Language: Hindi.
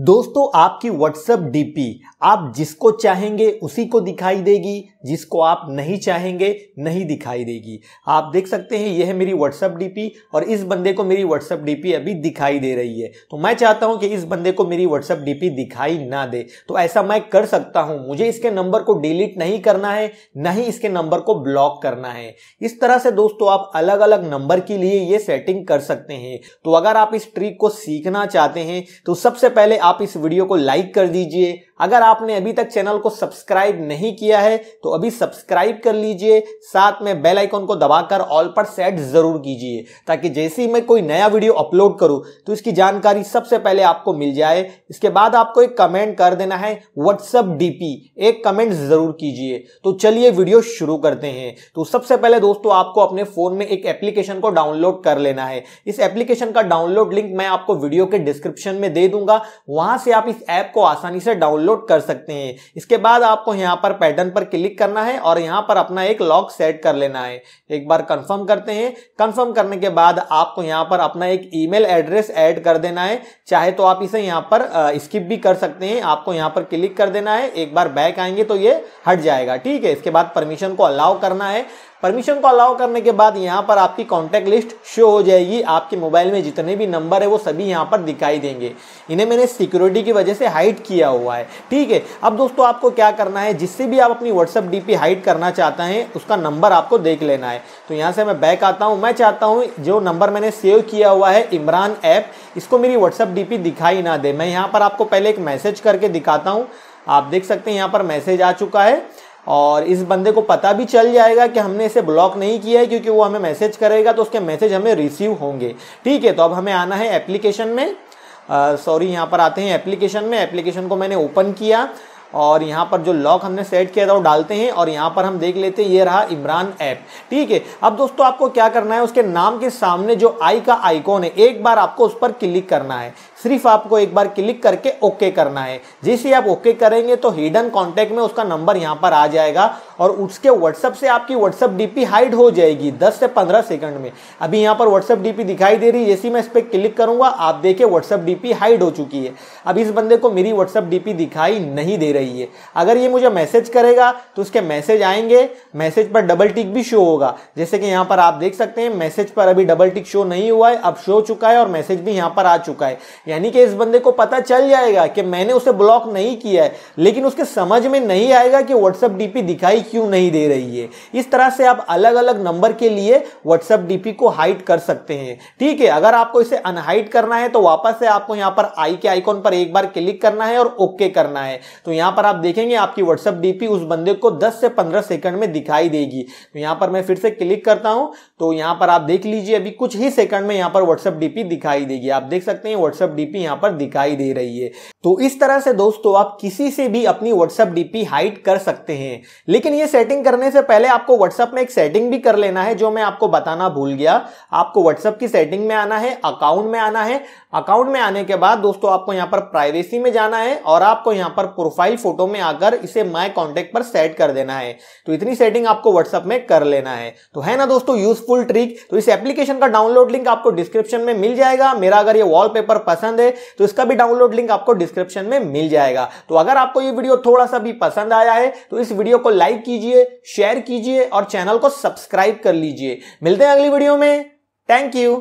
दोस्तों आपकी WhatsApp DP आप जिसको चाहेंगे उसी को दिखाई देगी जिसको आप नहीं चाहेंगे नहीं दिखाई देगी आप देख सकते हैं यह है मेरी व्हाट्सअप डीपी और इस बंदे को मेरी व्हाट्सअप डीपी अभी दिखाई दे रही है तो मैं चाहता हूं कि इस बंदे को मेरी व्हाट्सअप डीपी दिखाई ना दे तो ऐसा मैं कर सकता हूं मुझे इसके नंबर को डिलीट नहीं करना है ना ही इसके नंबर को ब्लॉक करना है इस तरह से दोस्तों आप अलग अलग नंबर के लिए ये सेटिंग कर सकते हैं तो अगर आप इस ट्रिक को सीखना चाहते हैं तो सबसे पहले आप इस वीडियो को लाइक कर दीजिए अगर आपने अभी तक चैनल को सब्सक्राइब नहीं किया है तो अभी सब्सक्राइब कर लीजिए साथ में बेल आइकॉन को दबाकर ऑल पर सेट जरूर कीजिए ताकि जैसे ही मैं कोई नया वीडियो अपलोड करूं तो इसकी जानकारी सबसे पहले आपको मिल जाए इसके बाद आपको एक कमेंट कर देना है व्हाट्सअप डी एक कमेंट जरूर कीजिए तो चलिए वीडियो शुरू करते हैं तो सबसे पहले दोस्तों आपको अपने फोन में एक एप्लीकेशन को डाउनलोड कर लेना है इस एप्लीकेशन का डाउनलोड लिंक मैं आपको वीडियो के डिस्क्रिप्शन में दे दूंगा वहां से आप इस ऐप को आसानी से डाउनलोड डाउनलोड कर सकते हैं इसके बाद आपको यहाँ पर पैटर्न पर क्लिक करना है और यहाँ पर अपना एक लॉक सेट कर लेना है एक बार कंफर्म करते हैं कंफर्म करने के बाद आपको यहाँ पर अपना एक ईमेल एड्रेस ऐड कर देना है चाहे तो आप इसे यहाँ पर स्किप भी कर सकते हैं आपको यहाँ पर क्लिक कर देना है एक बार बैक आएंगे तो ये हट जाएगा ठीक है इसके बाद परमिशन को अलाउ करना है परमिशन को अलाउ करने के बाद यहाँ पर आपकी कॉन्टैक्ट लिस्ट शो हो जाएगी आपके मोबाइल में जितने भी नंबर है वो सभी यहाँ पर दिखाई देंगे इन्हें मैंने सिक्योरिटी की वजह से हाइट किया हुआ है ठीक है अब दोस्तों आपको क्या करना है जिससे भी आप अपनी व्हाट्सअप डी हाइट करना चाहते हैं उसका नंबर आपको देख लेना है तो यहाँ से मैं बैक आता हूँ मैं चाहता हूँ जो नंबर मैंने सेव किया हुआ है इमरान ऐप इसको मेरी व्हाट्सअप डी दिखाई ना दे मैं यहाँ पर आपको पहले एक मैसेज करके दिखाता हूँ आप देख सकते हैं यहाँ पर मैसेज आ चुका है और इस बंदे को पता भी चल जाएगा कि हमने इसे ब्लॉक नहीं किया है क्योंकि वो हमें मैसेज करेगा तो उसके मैसेज हमें रिसीव होंगे ठीक है तो अब हमें आना है एप्लीकेशन में सॉरी यहाँ पर आते हैं एप्लीकेशन में एप्लीकेशन को मैंने ओपन किया और यहाँ पर जो लॉक हमने सेट किया था वो डालते हैं और यहाँ पर हम देख लेते हैं ये रहा इमरान ऐप ठीक है अब दोस्तों आपको क्या करना है उसके नाम के सामने जो आई का आइकॉन है एक बार आपको उस पर क्लिक करना है सिर्फ आपको एक बार क्लिक करके ओके करना है जैसे आप ओके करेंगे तो हिडन कॉन्टैक्ट में उसका नंबर यहाँ पर आ जाएगा और उसके व्हाट्सअप से आपकी व्हाट्सअप डी हाइड हो जाएगी दस से पंद्रह सेकंड में अभी यहाँ पर व्हाट्सअप डी दिखाई दे रही है जैसे मैं इस पर क्लिक करूंगा आप देखिए व्हाट्सअप डी हाइड हो चुकी है अब इस बंदे को मेरी व्हाट्सअप डी दिखाई नहीं दे रही रही है अगर ये मुझे मैसेज करेगा तो उसके मैसेज आएंगे मैसेज पर डबल टिक भी शो होगा जैसे कि यहाँ पर आप देख सकते हैं मैसेज पर अभी डबल टिक शो नहीं हुआ है अब शो चुका है और मैसेज भी यहाँ पर आ चुका है यानी कि इस बंदे को पता चल जाएगा कि मैंने उसे ब्लॉक नहीं किया है लेकिन उसके समझ में नहीं आएगा कि व्हाट्सअप डी दिखाई क्यों नहीं दे रही है इस तरह से आप अलग अलग नंबर के लिए व्हाट्सअप डी को हाइट कर सकते हैं ठीक है अगर आपको इसे अनहाइट करना है तो वापस से आपको यहाँ पर आई के आइकॉन पर एक बार क्लिक करना है और ओके करना है तो यहाँ यहां पर आप देखेंगे आपकी व्हाट्सएप डीपी उस बंदे को 10 से 15 सेकंड में दिखाई देगी तो यहां पर मैं फिर से क्लिक करता हूं तो यहां पर आप देख लीजिए अभी कुछ ही सेकंड में यहां पर व्हाट्सएप डीपी दिखाई देगी आप देख सकते हैं व्हाट्सएप डीपी यहां पर दिखाई दे रही है तो इस तरह से दोस्तों आप किसी से भी अपनी व्हाट्सएप डीपी हाइट कर सकते हैं लेकिन ये सेटिंग करने से पहले आपको व्हाट्सएप में एक सेटिंग भी कर लेना है जो मैं आपको बताना भूल गया आपको व्हाट्सएप की सेटिंग में आना है अकाउंट में आना है अकाउंट में आने के बाद दोस्तों आपको यहां पर प्राइवेसी में जाना है और आपको यहां पर प्रोफाइल फोटो में आकर इसे माय कॉन्टेक्ट पर सेट कर देना है तो इतनी सेटिंग आपको व्हाट्सअप में कर लेना है तो है ना दोस्तों यूजफुल ट्रिक तो इस एप्लीकेशन का डाउनलोड लिंक आपको डिस्क्रिप्शन में मिल जाएगा मेरा अगर ये वॉलपेपर पसंद है तो इसका भी डाउनलोड लिंक आपको डिस्क्रिप्शन में मिल जाएगा तो अगर आपको ये वीडियो थोड़ा सा भी पसंद आया है तो इस वीडियो को लाइक कीजिए शेयर कीजिए और चैनल को सब्सक्राइब कर लीजिए मिलते हैं अगली वीडियो में थैंक यू